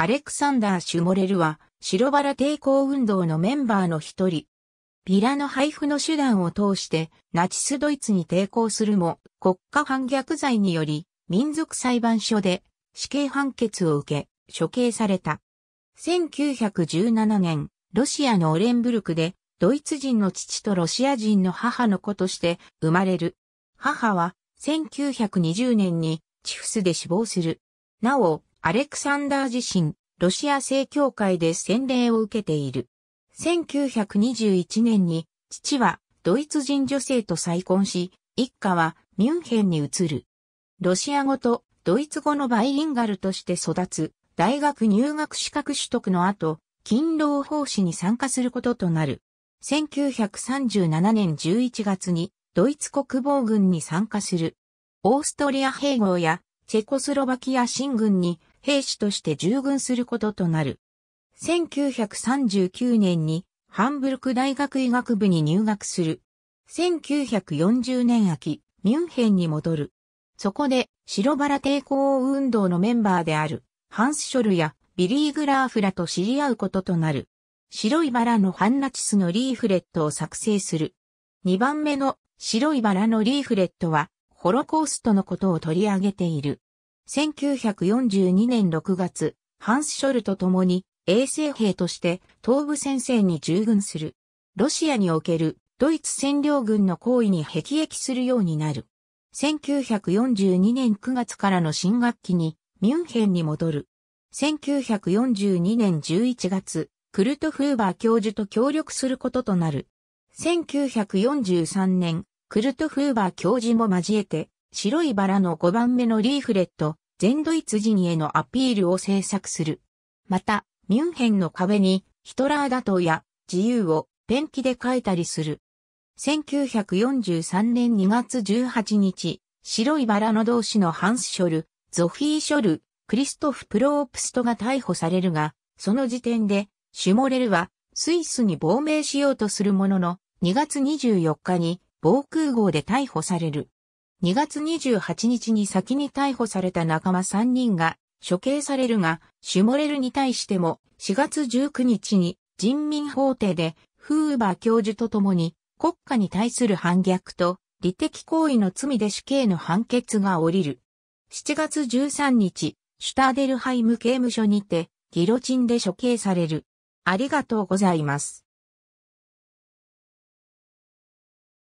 アレクサンダー・シュモレルは、白バラ抵抗運動のメンバーの一人。ビラの配布の手段を通して、ナチスドイツに抵抗するも、国家反逆罪により、民族裁判所で死刑判決を受け、処刑された。1917年、ロシアのオレンブルクで、ドイツ人の父とロシア人の母の子として生まれる。母は、1920年にチフスで死亡する。なお、アレクサンダー自身、ロシア正教会で洗礼を受けている。1921年に、父はドイツ人女性と再婚し、一家はミュンヘンに移る。ロシア語とドイツ語のバイリンガルとして育つ、大学入学資格取得の後、勤労奉仕に参加することとなる。1937年11月にドイツ国防軍に参加する。オーストリア併合やチェコスロバキア新軍に兵士として従軍することとなる。1939年にハンブルク大学医学部に入学する。1940年秋、ミュンヘンに戻る。そこで、白バラ抵抗運動のメンバーである、ハンス・ショルやビリー・グラーフらと知り合うこととなる。白いバラのハンナチスのリーフレットを作成する。2番目の白いバラのリーフレットは、ホロコーストのことを取り上げている。1942年6月、ハンス・ショルと共に衛生兵として東部戦線に従軍する。ロシアにおけるドイツ占領軍の行為に辟易するようになる。1942年9月からの新学期にミュンヘンに戻る。1942年11月、クルト・フーバー教授と協力することとなる。1943年、クルト・フーバー教授も交えて、白いバラの5番目のリーフレット、全ドイツ人へのアピールを制作する。また、ミュンヘンの壁にヒトラーだとや自由をペンキで書いたりする。1943年2月18日、白いバラの同志のハンス・ショル、ゾフィー・ショル、クリストフ・プロープストが逮捕されるが、その時点で、シュモレルはスイスに亡命しようとするものの、2月24日に防空壕で逮捕される。2月28日に先に逮捕された仲間3人が処刑されるが、シュモレルに対しても4月19日に人民法廷でフーバー教授と共に国家に対する反逆と利的行為の罪で死刑の判決が下りる。7月13日、シュターデルハイム刑務所にてギロチンで処刑される。ありがとうございます。